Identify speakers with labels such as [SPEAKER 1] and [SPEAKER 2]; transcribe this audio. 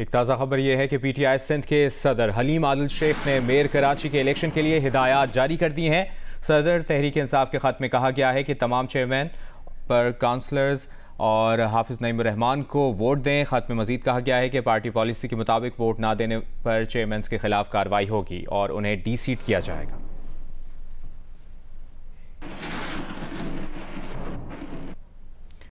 [SPEAKER 1] एक ताज़ा खबर यह है कि पीटीआई सिंध के सदर हलीम आदिल शेख ने मेयर कराची के इलेक्शन के लिए हिदायत जारी कर दी हैं सदर तहरीक इंसाफ के ख़त में कहा गया है कि तमाम चेयरमैन पर काउंसलर्स और हाफिज़ नईम रहमान को वोट दें ख़त में मजीद कहा गया है कि पार्टी पॉलिसी के मुताबिक वोट ना देने पर चेयरमैन के ख़िलाफ़ कार्रवाई होगी और उन्हें डी सीट किया जाएगा